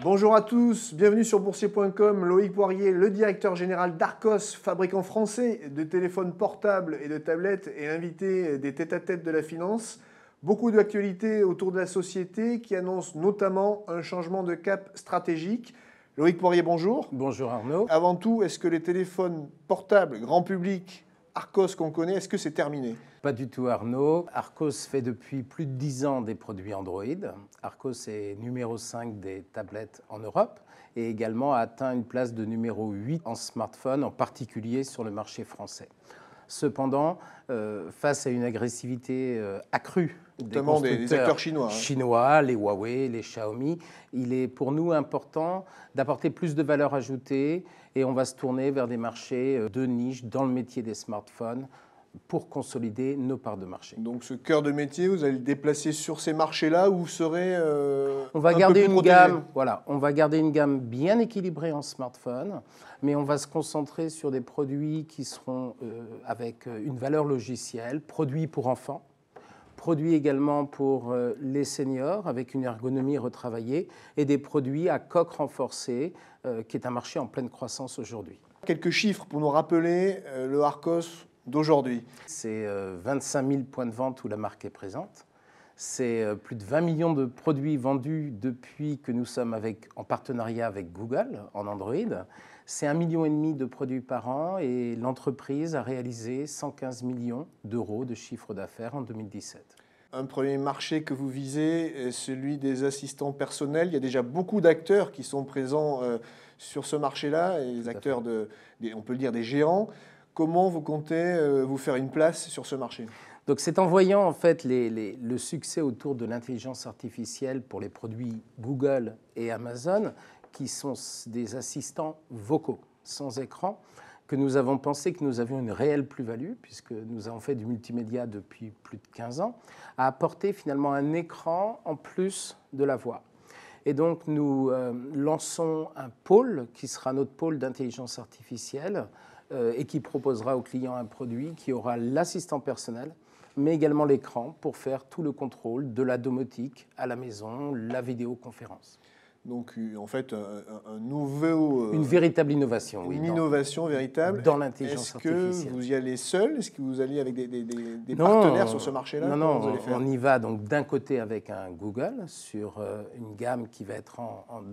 Bonjour à tous, bienvenue sur boursier.com. Loïc Poirier, le directeur général d'Arcos, fabricant français de téléphones portables et de tablettes, et invité des têtes à tête de la finance. Beaucoup d'actualités autour de la société qui annonce notamment un changement de cap stratégique. Loïc Poirier, bonjour. Bonjour Arnaud. Avant tout, est-ce que les téléphones portables grand public Arcos qu'on connaît, est-ce que c'est terminé Pas du tout Arnaud. Arcos fait depuis plus de 10 ans des produits Android. Arcos est numéro 5 des tablettes en Europe et également a atteint une place de numéro 8 en smartphone, en particulier sur le marché français. Cependant, euh, face à une agressivité euh, accrue Notamment des, acteurs chinois. Hein. Chinois, les Huawei, les Xiaomi. Il est pour nous important d'apporter plus de valeur ajoutée et on va se tourner vers des marchés euh, de niche dans le métier des smartphones pour consolider nos parts de marché. Donc ce cœur de métier, vous allez le déplacer sur ces marchés-là où vous serez euh, on va garder une gamme, voilà, on va garder une gamme bien équilibrée en smartphone, mais on va se concentrer sur des produits qui seront euh, avec une valeur logicielle, produits pour enfants produits également pour euh, les seniors avec une ergonomie retravaillée et des produits à coque renforcée, euh, qui est un marché en pleine croissance aujourd'hui. Quelques chiffres pour nous rappeler euh, le Arcos d'aujourd'hui. C'est 25 000 points de vente où la marque est présente. C'est euh, plus de 20 millions de produits vendus depuis que nous sommes en partenariat avec Google en Android. C'est un million et demi de produits par an et l'entreprise a réalisé 115 millions d'euros de chiffre d'affaires en 2017. Un premier marché que vous visez est celui des assistants personnels. Il y a déjà beaucoup d'acteurs qui sont présents euh, sur ce marché-là, les acteurs, on peut le dire, des géants. Comment vous comptez euh, vous faire une place sur ce marché donc c'est en voyant en fait les, le succès autour de l'intelligence artificielle pour les produits Google et Amazon, qui sont des assistants vocaux sans écran, que nous avons pensé que nous avions une réelle plus-value, puisque nous avons fait du multimédia depuis plus de 15 ans, à apporter finalement un écran en plus de la voix. Et donc nous euh, lançons un pôle qui sera notre pôle d'intelligence artificielle euh, et qui proposera aux clients un produit qui aura l'assistant personnel, mais également l'écran pour faire tout le contrôle de la domotique à la maison, la vidéoconférence. Donc, euh, en fait, un, nouveau. Euh, une véritable innovation, oui. Une innovation véritable. Dans l'intelligence artificielle. Est-ce que vous y allez seul Est-ce que vous allez avec des, partenaires sur ce marché-là Non, non, on y va donc d'un côté avec un Google sur euh, une gamme qui va être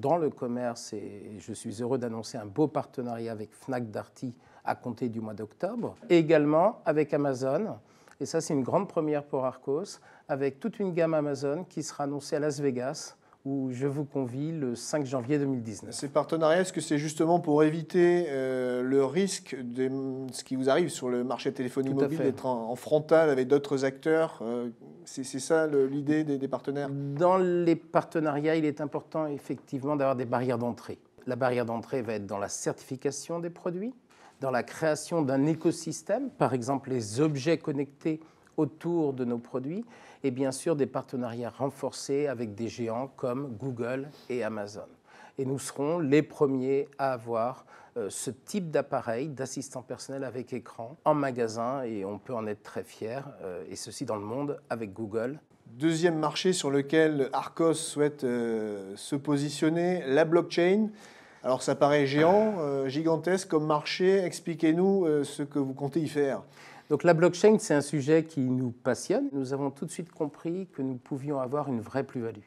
dans le commerce et je suis heureux d'annoncer un beau partenariat avec Fnac Darty à compter du mois d'octobre. Et également avec Amazon et ça, c'est une grande première pour Arcos, avec toute une gamme Amazon qui sera annoncée à Las Vegas où je vous convie le 5 janvier 2019. Ces partenariats, est-ce que c'est justement pour éviter euh, le risque de ce qui vous arrive sur le marché téléphonique téléphonie mobile d'être en, frontal avec d'autres acteurs euh, C'est ça l'idée des partenaires Dans les partenariats, il est important effectivement d'avoir des barrières d'entrée. La barrière d'entrée va être dans la certification des produits, dans la création d'un écosystème, par exemple les objets connectés autour de nos produits, et bien sûr des partenariats renforcés avec des géants comme Google et Amazon. Et nous serons les premiers à avoir euh, ce type d'appareil d'assistant personnel avec écran en magasin et on peut en être très fiers, euh, et ceci dans le monde avec Google. Deuxième marché sur lequel Arcos souhaite euh, se positionner, la blockchain. Alors ça paraît géant, euh, gigantesque comme marché. Expliquez-nous euh, ce que vous comptez y faire. Donc la blockchain, c'est un sujet qui nous passionne. Nous avons tout de suite compris que nous pouvions avoir une vraie plus-value.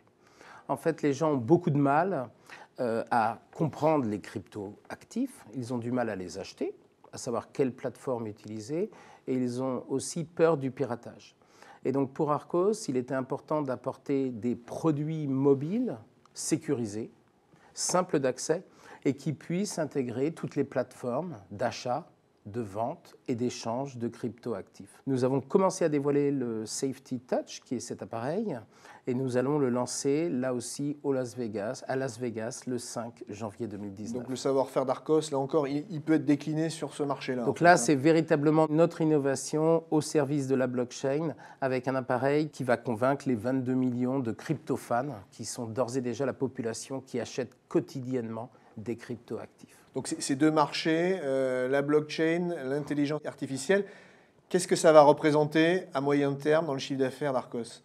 En fait, les gens ont beaucoup de mal euh, à comprendre les crypto-actifs. Ils ont du mal à les acheter, à savoir quelle plateforme utiliser, et ils ont aussi peur du piratage. Et donc pour Arcos, il était important d'apporter des produits mobiles sécurisés, simples d'accès, et qui puisse intégrer toutes les plateformes d'achat, de vente et d'échange de crypto actifs. Nous avons commencé à dévoiler le Safety Touch, qui est cet appareil, et nous allons le lancer là aussi au Las Vegas, à Las Vegas le 5 janvier 2019. Donc le savoir-faire d'Arcos, là encore, il, peut être décliné sur ce marché-là. Donc là, hein. c'est véritablement notre innovation au service de la blockchain avec un appareil qui va convaincre les 22 millions de crypto-fans qui sont d'ores et déjà la population qui achète quotidiennement des crypto-actifs. Donc ces deux marchés, euh, la blockchain, l'intelligence artificielle, qu'est-ce que ça va représenter à moyen terme dans le chiffre d'affaires d'Arcos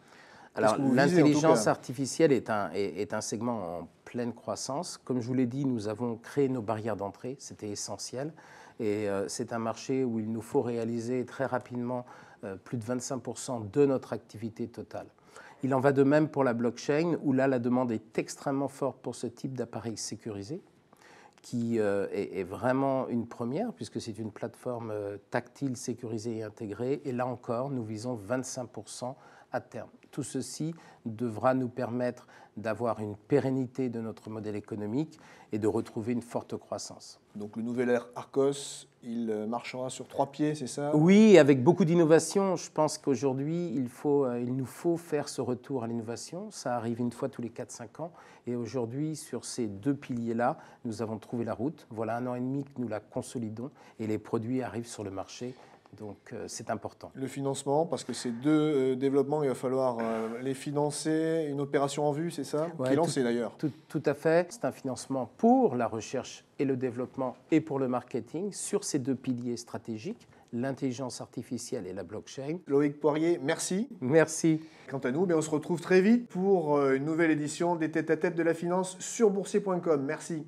alors l'intelligence artificielle est un, est, un segment en pleine croissance. Comme je vous l'ai dit, nous avons créé nos barrières d'entrée, c'était essentiel. Et euh, c'est un marché où il nous faut réaliser très rapidement euh, plus de 25% de notre activité totale. Il en va de même pour la blockchain, où là la demande est extrêmement forte pour ce type d'appareil sécurisé, qui euh, est, est, vraiment une première, puisque c'est une plateforme tactile, sécurisée et intégrée. Et là encore, nous visons 25% terme. Tout ceci devra nous permettre d'avoir une pérennité de notre modèle économique et de retrouver une forte croissance. Donc le nouvel air Arcos, il euh, marchera sur trois pieds, c'est ça Oui, avec beaucoup d'innovation. Je pense qu'aujourd'hui, il, faut, euh, il nous faut faire ce retour à l'innovation. Ça arrive une fois tous les 4-5 ans. Et aujourd'hui, sur ces deux piliers-là, nous avons trouvé la route. Voilà un an et demi que nous la consolidons et les produits arrivent sur le marché donc euh, c'est important. Le financement, parce que ces deux euh, développements, il va falloir euh, les financer, une opération en vue, c'est ça Qui est d'ailleurs tout, tout à fait. C'est un financement pour la recherche et le développement et pour le marketing sur ces deux piliers stratégiques l'intelligence artificielle et la blockchain. Loïc Poirier, merci. Merci. Quant à nous, ben, on se retrouve très vite pour une nouvelle édition des Têtes à tête de la finance sur boursier.com. Merci.